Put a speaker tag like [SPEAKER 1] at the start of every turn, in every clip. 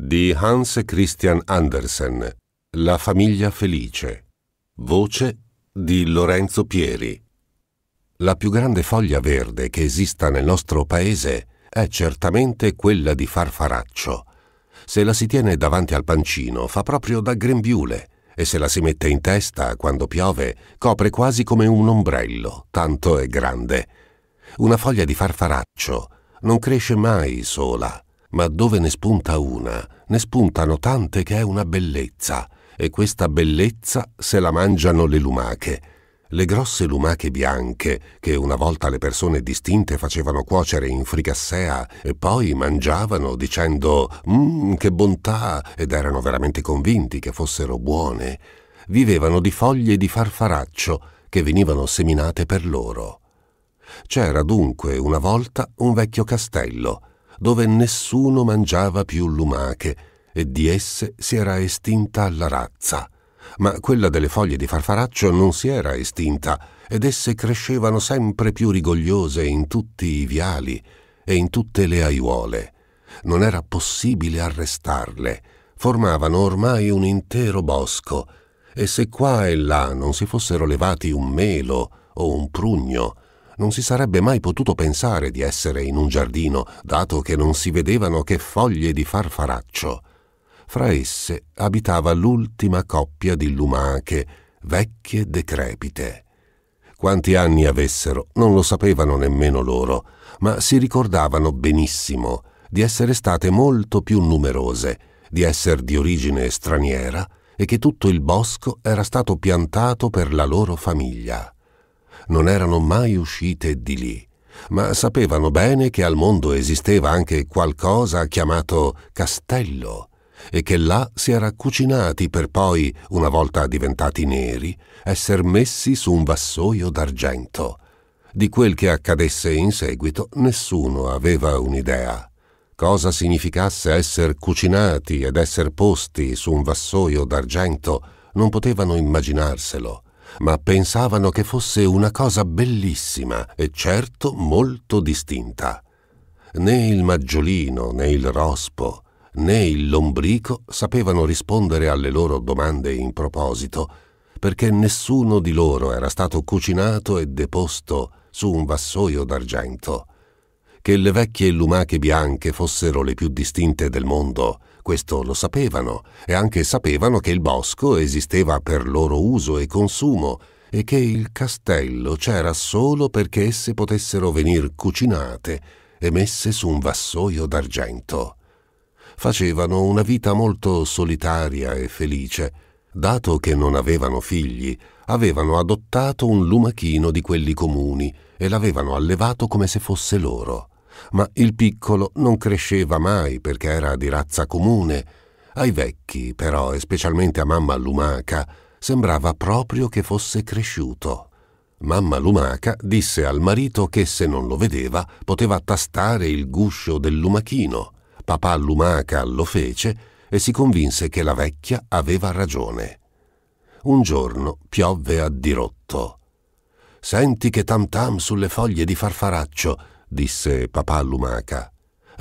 [SPEAKER 1] di Hans Christian Andersen, La famiglia felice. Voce di Lorenzo Pieri. La più grande foglia verde che esista nel nostro paese è certamente quella di farfaraccio. Se la si tiene davanti al pancino fa proprio da grembiule e se la si mette in testa quando piove copre quasi come un ombrello, tanto è grande. Una foglia di farfaraccio non cresce mai sola ma dove ne spunta una, ne spuntano tante che è una bellezza, e questa bellezza se la mangiano le lumache. Le grosse lumache bianche, che una volta le persone distinte facevano cuocere in fricassea e poi mangiavano dicendo «Mmm, che bontà!» ed erano veramente convinti che fossero buone, vivevano di foglie di farfaraccio che venivano seminate per loro. C'era dunque una volta un vecchio castello, dove nessuno mangiava più lumache e di esse si era estinta la razza. Ma quella delle foglie di farfaraccio non si era estinta ed esse crescevano sempre più rigogliose in tutti i viali e in tutte le aiuole. Non era possibile arrestarle. Formavano ormai un intero bosco e se qua e là non si fossero levati un melo o un prugno, non si sarebbe mai potuto pensare di essere in un giardino, dato che non si vedevano che foglie di farfaraccio. Fra esse abitava l'ultima coppia di lumache, vecchie decrepite. Quanti anni avessero non lo sapevano nemmeno loro, ma si ricordavano benissimo di essere state molto più numerose, di essere di origine straniera e che tutto il bosco era stato piantato per la loro famiglia non erano mai uscite di lì, ma sapevano bene che al mondo esisteva anche qualcosa chiamato castello e che là si era cucinati per poi, una volta diventati neri, esser messi su un vassoio d'argento. Di quel che accadesse in seguito nessuno aveva un'idea. Cosa significasse esser cucinati ed esser posti su un vassoio d'argento non potevano immaginarselo, ma pensavano che fosse una cosa bellissima e certo molto distinta. Né il maggiolino, né il rospo, né il lombrico sapevano rispondere alle loro domande in proposito, perché nessuno di loro era stato cucinato e deposto su un vassoio d'argento. Che le vecchie lumache bianche fossero le più distinte del mondo questo lo sapevano, e anche sapevano che il bosco esisteva per loro uso e consumo, e che il castello c'era solo perché esse potessero venir cucinate e messe su un vassoio d'argento. Facevano una vita molto solitaria e felice. Dato che non avevano figli, avevano adottato un lumachino di quelli comuni e l'avevano allevato come se fosse loro ma il piccolo non cresceva mai perché era di razza comune. Ai vecchi, però, e specialmente a mamma lumaca, sembrava proprio che fosse cresciuto. Mamma lumaca disse al marito che se non lo vedeva poteva tastare il guscio del lumachino. Papà lumaca lo fece e si convinse che la vecchia aveva ragione. Un giorno piovve a dirotto. Senti che tam tam sulle foglie di farfaraccio disse papà lumaca.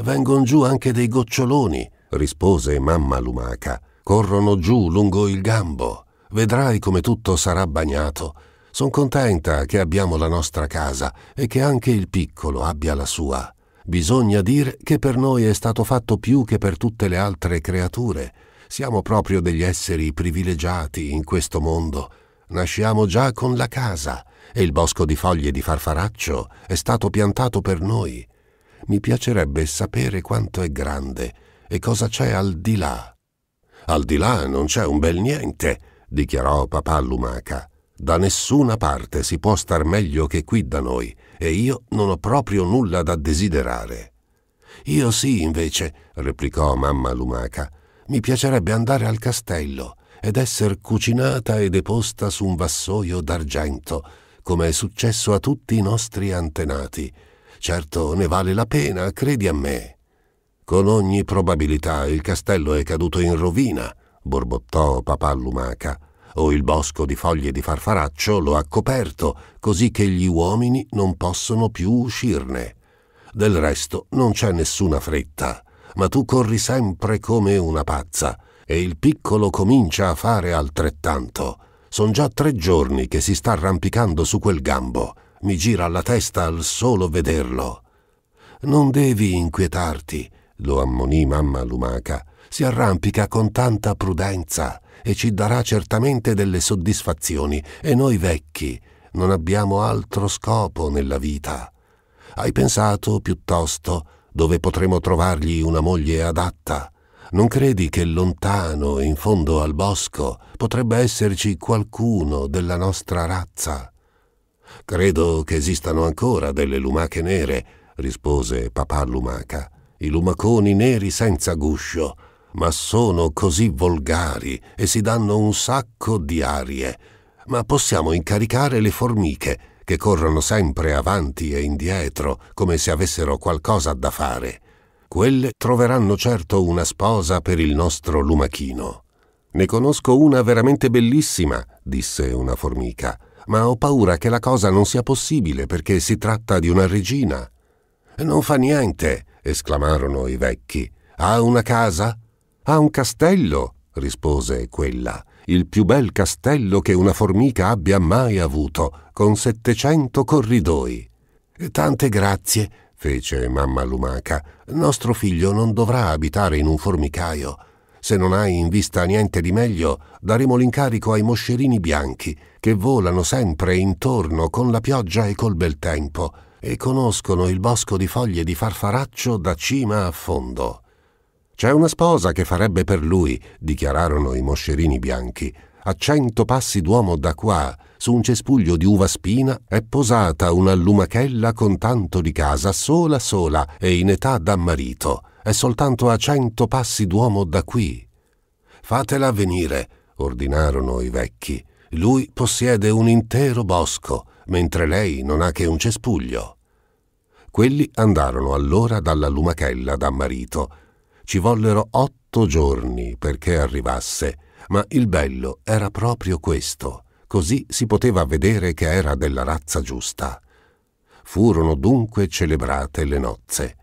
[SPEAKER 1] Vengono giù anche dei goccioloni, rispose mamma lumaca. Corrono giù lungo il gambo. Vedrai come tutto sarà bagnato. Sono contenta che abbiamo la nostra casa e che anche il piccolo abbia la sua. Bisogna dire che per noi è stato fatto più che per tutte le altre creature. Siamo proprio degli esseri privilegiati in questo mondo Nasciamo già con la casa e il bosco di foglie di farfaraccio è stato piantato per noi. Mi piacerebbe sapere quanto è grande e cosa c'è al di là. Al di là non c'è un bel niente, dichiarò papà Lumaca. Da nessuna parte si può star meglio che qui da noi e io non ho proprio nulla da desiderare. Io sì, invece, replicò mamma Lumaca. Mi piacerebbe andare al castello ed esser cucinata e deposta su un vassoio d'argento, come è successo a tutti i nostri antenati. Certo ne vale la pena, credi a me. Con ogni probabilità il castello è caduto in rovina, borbottò papà Lumaca, o il bosco di foglie di farfaraccio lo ha coperto, così che gli uomini non possono più uscirne. Del resto non c'è nessuna fretta, ma tu corri sempre come una pazza e il piccolo comincia a fare altrettanto. Son già tre giorni che si sta arrampicando su quel gambo. Mi gira la testa al solo vederlo. Non devi inquietarti, lo ammonì mamma lumaca. Si arrampica con tanta prudenza e ci darà certamente delle soddisfazioni e noi vecchi non abbiamo altro scopo nella vita. Hai pensato piuttosto dove potremo trovargli una moglie adatta? Non credi che lontano, in fondo al bosco, potrebbe esserci qualcuno della nostra razza? Credo che esistano ancora delle lumache nere, rispose papà lumaca, i lumaconi neri senza guscio, ma sono così volgari e si danno un sacco di arie. Ma possiamo incaricare le formiche, che corrono sempre avanti e indietro, come se avessero qualcosa da fare quelle troveranno certo una sposa per il nostro lumachino. Ne conosco una veramente bellissima, disse una formica, ma ho paura che la cosa non sia possibile perché si tratta di una regina. Non fa niente, esclamarono i vecchi. Ha una casa? Ha un castello, rispose quella, il più bel castello che una formica abbia mai avuto, con settecento corridoi. Tante grazie, fece mamma lumaca, nostro figlio non dovrà abitare in un formicaio. Se non hai in vista niente di meglio, daremo l'incarico ai moscerini bianchi, che volano sempre intorno con la pioggia e col bel tempo, e conoscono il bosco di foglie di farfaraccio da cima a fondo. C'è una sposa che farebbe per lui, dichiararono i moscerini bianchi, a cento passi d'uomo da qua, su un cespuglio di uva spina, è posata una lumachella con tanto di casa, sola sola e in età da marito. È soltanto a cento passi d'uomo da qui. Fatela venire, ordinarono i vecchi. Lui possiede un intero bosco, mentre lei non ha che un cespuglio. Quelli andarono allora dalla lumachella da marito. Ci vollero otto giorni perché arrivasse ma il bello era proprio questo, così si poteva vedere che era della razza giusta. Furono dunque celebrate le nozze.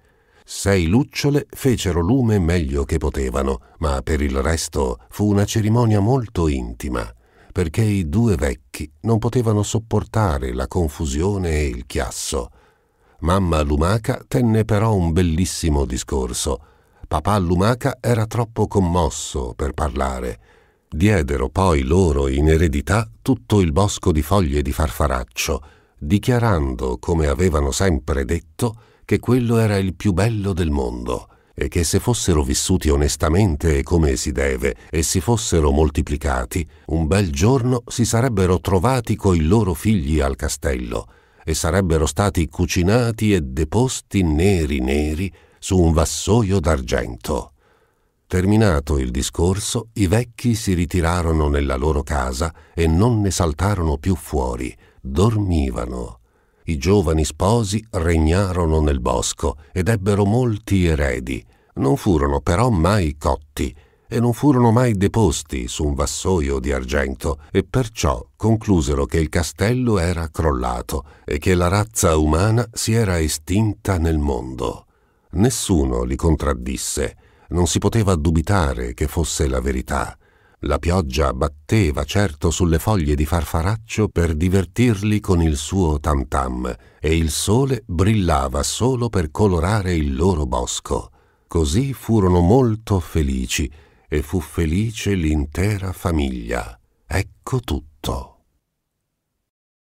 [SPEAKER 1] Sei lucciole fecero lume meglio che potevano, ma per il resto fu una cerimonia molto intima, perché i due vecchi non potevano sopportare la confusione e il chiasso. Mamma Lumaca tenne però un bellissimo discorso. Papà Lumaca era troppo commosso per parlare Diedero poi loro in eredità tutto il bosco di foglie di farfaraccio, dichiarando, come avevano sempre detto, che quello era il più bello del mondo e che se fossero vissuti onestamente e come si deve e si fossero moltiplicati, un bel giorno si sarebbero trovati coi loro figli al castello e sarebbero stati cucinati e deposti neri neri su un vassoio d'argento. Terminato il discorso, i vecchi si ritirarono nella loro casa e non ne saltarono più fuori, dormivano. I giovani sposi regnarono nel bosco ed ebbero molti eredi, non furono però mai cotti e non furono mai deposti su un vassoio di argento e perciò conclusero che il castello era crollato e che la razza umana si era estinta nel mondo. Nessuno li contraddisse, non si poteva dubitare che fosse la verità. La pioggia batteva certo sulle foglie di farfaraccio per divertirli con il suo tam-tam e il sole brillava solo per colorare il loro bosco. Così furono molto felici e fu felice l'intera famiglia. Ecco tutto.